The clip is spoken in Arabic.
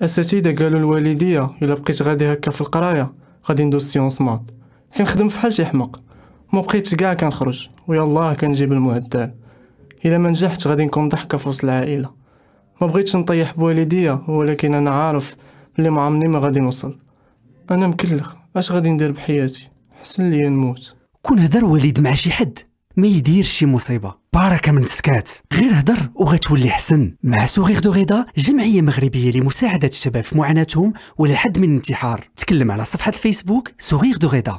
الاساتذه قالوا الوالديه الا بقيت غادي هكا في القرايه غادي ندوز سيونس مات كنخدم فحال شي حمق ما بقيتش كاع كنخرج ويلاه كنجيب المعدل الا ما نجحت غادي نكون ضحكه في وسط العائله ما بغيتش نطيح بوالديه ولكن انا عارف بلي ما ما غادي نوصل انا مكلخ اش غادي ندير بحياتي حسن لي نموت كون هدر والد مع شي حد ما يديرش شي مصيبه باركه من السكات غير هدر وغتولي حسن مع سوغيغ دو غيدا جمعيه مغربيه لمساعده الشباب في معاناتهم ولا من الانتحار تكلم على صفحه الفيسبوك سوغيغ دو غيدا